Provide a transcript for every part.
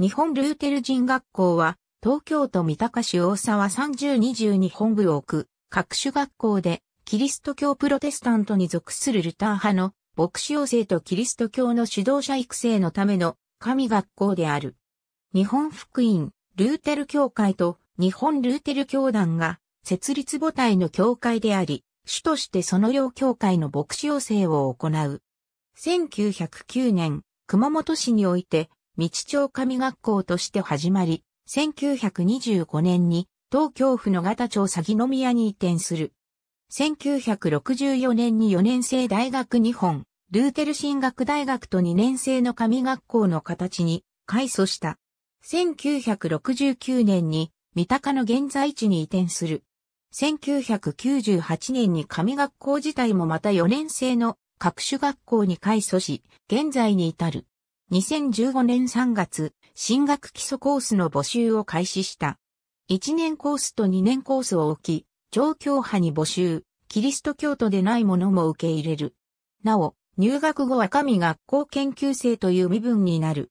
日本ルーテル人学校は、東京都三鷹市大沢3 0 2 2本部を置く、各種学校で、キリスト教プロテスタントに属するルター派の、牧師養成とキリスト教の指導者育成のための、神学校である。日本福音、ルーテル教会と、日本ルーテル教団が、設立母体の教会であり、主としてその両教会の牧師養成を行う。1909年、熊本市において、道町神学校として始まり、1925年に東京府の型町鷺宮に移転する。1964年に4年生大学日本、ルーテル進学大学と2年生の神学校の形に改組した。1969年に三鷹の現在地に移転する。1998年に神学校自体もまた4年生の各種学校に改組し、現在に至る。2015年3月、進学基礎コースの募集を開始した。1年コースと2年コースを置き、状教派に募集、キリスト教徒でないものも受け入れる。なお、入学後は神学校研究生という身分になる。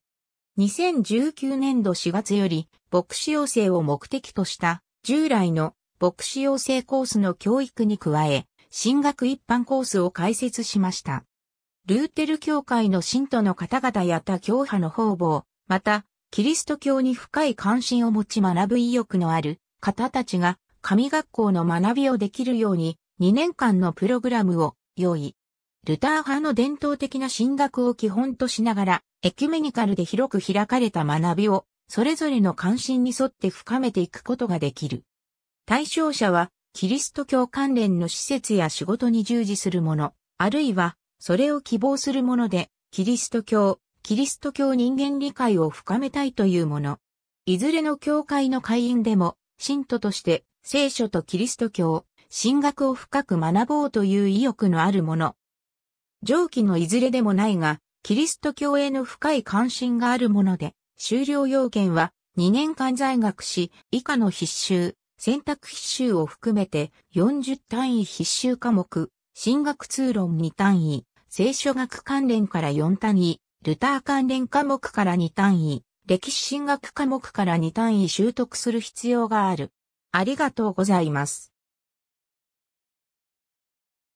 2019年度4月より、牧師養成を目的とした、従来の牧師養成コースの教育に加え、進学一般コースを開設しました。ルーテル教会の信徒の方々や他教派の方々、また、キリスト教に深い関心を持ち学ぶ意欲のある方たちが、神学校の学びをできるように、2年間のプログラムを用意。ルター派の伝統的な進学を基本としながら、エキュメニカルで広く開かれた学びを、それぞれの関心に沿って深めていくことができる。対象者は、キリスト教関連の施設や仕事に従事する者、あるいはそれを希望するもので、キリスト教、キリスト教人間理解を深めたいというもの。いずれの教会の会員でも、信徒として聖書とキリスト教、神学を深く学ぼうという意欲のあるもの。上記のいずれでもないが、キリスト教への深い関心があるもので、修了要件は2年間在学し、以下の必修、選択必修を含めて40単位必修科目、進学通論2単位、聖書学関連から4単位、ルター関連科目から2単位、歴史進学科目から2単位習得する必要がある。ありがとうございます。